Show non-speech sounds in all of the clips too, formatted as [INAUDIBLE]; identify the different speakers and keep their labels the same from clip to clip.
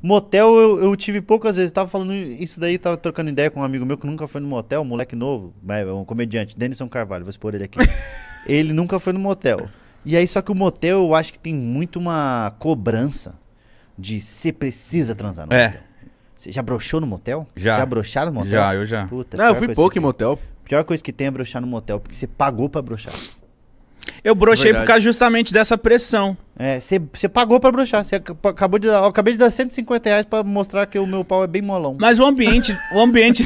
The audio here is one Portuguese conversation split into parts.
Speaker 1: Motel eu, eu tive poucas vezes. Tava falando isso daí, tava trocando ideia com um amigo meu que nunca foi no motel, um moleque novo, é um comediante, Denison Carvalho, vou expor ele aqui. [LAUGHS] ele nunca foi no motel. E aí, só que o motel eu acho que tem muito uma cobrança de você precisa transar no é. motel. Você já broxou no motel? Já. Já broxaram no motel? Já,
Speaker 2: eu já. Puta, Não, eu fui
Speaker 1: pouco em motel. Pior coisa que tem é broxar no motel, porque você pagou pra broxar. Eu brochei é por causa justamente dessa pressão. É, Você pagou pra bruxar. Você acabou de dar, acabei de dar 150 reais pra mostrar que o meu pau é bem molão.
Speaker 2: Mas o ambiente. o ambiente.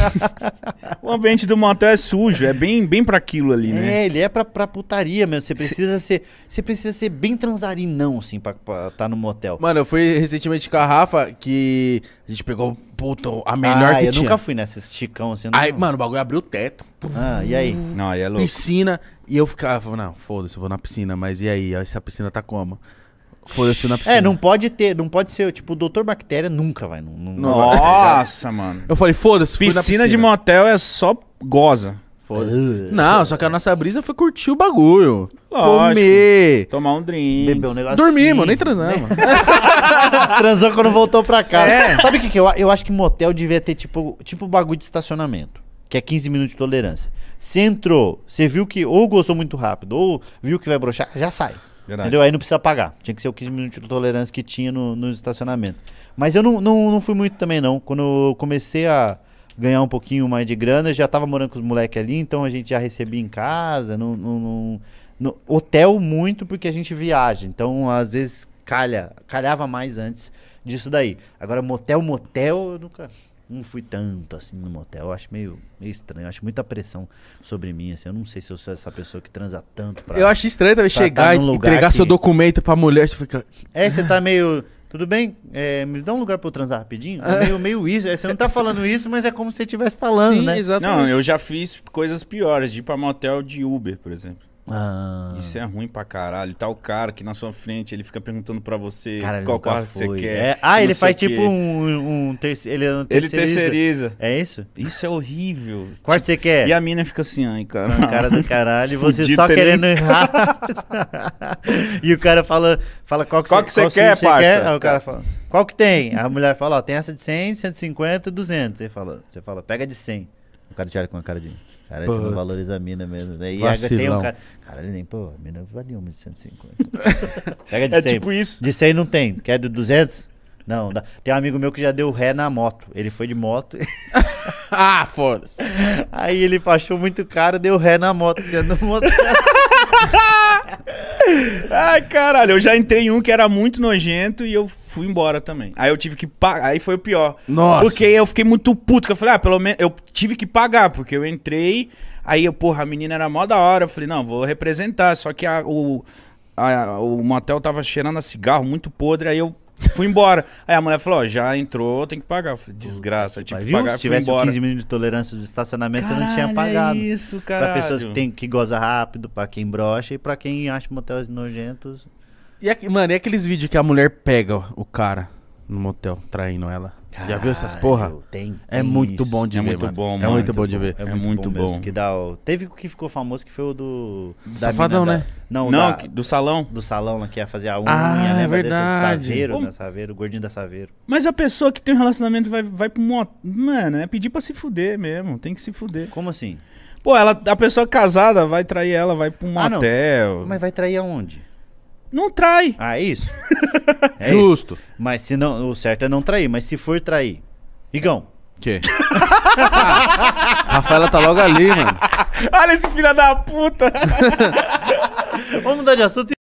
Speaker 2: [LAUGHS] o ambiente do motel é sujo, é bem, bem pra aquilo ali, né? É,
Speaker 1: ele é pra, pra putaria mesmo. Você precisa ser. Você precisa ser bem transarinão, assim, pra estar tá no motel.
Speaker 3: Mano, eu fui recentemente com a Rafa que a gente pegou puta, a melhor ah, que eu tinha. nunca fui nesses esticão assim. Aí, não. mano, o bagulho abriu o teto. Ah, e aí? Não, aí é louco. Piscina. E eu ficava, não, foda-se, eu vou na piscina,
Speaker 1: mas e aí? Essa piscina tá como? Foda-se na é, piscina. É, não pode ter, não pode ser, tipo, o doutor bactéria nunca vai. Não, não Nossa, vai. mano.
Speaker 3: Eu falei, foda-se, piscina, piscina de motel é só goza. Não, só que a nossa brisa foi curtir o bagulho. Lógico, comer. Tomar um drink. Beber um negócio. Dormir, mano, nem transamos. [LAUGHS]
Speaker 1: Transou quando voltou pra cá. É. Sabe o que, que eu, eu acho que motel devia ter tipo, tipo bagulho de estacionamento. Que é 15 minutos de tolerância. Você entrou, você viu que ou gostou muito rápido, ou viu que vai brochar, já sai. Verdade. Entendeu? Aí não precisa pagar. Tinha que ser o 15 minutos de tolerância que tinha no, no estacionamento. Mas eu não, não, não fui muito também, não. Quando eu comecei a ganhar um pouquinho mais de grana, eu já tava morando com os moleques ali, então a gente já recebia em casa, no no hotel muito, porque a gente viaja. Então, às vezes, calha, calhava mais antes disso daí. Agora, motel, motel, eu nunca não fui tanto assim no motel. Eu acho meio, meio estranho. Eu acho muita pressão sobre mim. Assim. Eu não sei se eu sou essa pessoa que transa tanto. Pra, eu acho estranho também tá chegar e entregar que... seu
Speaker 3: documento pra mulher. Você fica...
Speaker 1: É, você tá [LAUGHS] meio. Tudo bem? É, me dá um lugar pra eu transar rapidinho? É meio, meio isso. É, você não tá falando isso, mas é como se você estivesse falando, Sim, né? Exatamente. Não, eu
Speaker 2: já fiz coisas piores. De ir pra motel de Uber, por exemplo. Ah. Isso é ruim pra caralho. Tá o cara que na sua frente ele fica perguntando pra você qual carro que você quer. É... Ah, ele faz tipo um,
Speaker 1: um ele, um terceiriza. ele terceiriza.
Speaker 2: É isso? Isso é horrível. Qual tipo... você quer? E a
Speaker 1: mina fica assim, ai, cara. Um cara do [LAUGHS] caralho, você só querendo errar. [LAUGHS] e o cara fala, fala qual que, qual que você, qual quer, Quer? Aí o cara fala, qual que tem? A mulher fala, ó, tem essa de 100, 150 e 200. Você fala, você fala, pega de 100. O cara te olha com a cara de. Cara, você não valoriza a mina mesmo. Né? E Vacilão. tem um cara. Caralho, nem, pô, a mina valia uma de 150. Pega de 100. É tipo isso. De 100 não tem. Quer de 200? Não, dá. tem um amigo meu que já deu ré na moto. Ele foi de moto. [LAUGHS] ah, foda-se. Aí ele achou muito caro, deu ré na moto, sendo moto.
Speaker 2: Ai, caralho, eu já entrei em um que era muito nojento e eu fui embora também. Aí eu tive que pagar, aí foi o pior. Nossa. Porque eu fiquei muito puto, que eu falei, ah, pelo menos eu tive que pagar, porque eu entrei, aí eu, porra, a menina era mó da hora, eu falei, não, vou representar, só que a, o, a, o motel tava cheirando a cigarro muito podre, aí eu Fui embora. Aí a mulher falou, ó, já entrou, tem que pagar. Falei, Desgraça, tinha que pagar, Se fui tivesse embora. 15
Speaker 1: minutos de tolerância do estacionamento, você não tinha é pagado. É isso, cara. Pra pessoas que, tem, que goza rápido, pra quem brocha e pra quem acha motéis nojentos.
Speaker 3: E, aqui- mano, e aqueles vídeos que a mulher pega o cara no motel, traindo ela? Caralho, Já viu essas porra? Tem, é, é, é muito bom de ver é Muito Bom, mano. É muito bom de ver. É muito, bom.
Speaker 1: Que dá, teve o que ficou famoso que foi o do. do Safadão, mina, né? Da, não, não da, do salão. Do salão, né, que ia fazer a unha, ah, né? É verdade. Do saveiro, né? da Saveiro, gordinho da Saveiro.
Speaker 2: Mas a pessoa que tem um relacionamento vai, vai pro moto. Mano, é pedir pra se fuder mesmo. Tem que se fuder. Como assim? Pô, ela, a pessoa casada vai trair ela, vai pro um ah, motel. Mas
Speaker 1: vai trair aonde? Não trai. Ah, é isso. [LAUGHS] É Justo. Isso. Mas se não, o certo é não trair, mas se for trair. Igão. Que? [LAUGHS] Rafaela tá logo ali, mano. Olha esse filho da puta. [LAUGHS] Vamos mudar de assunto.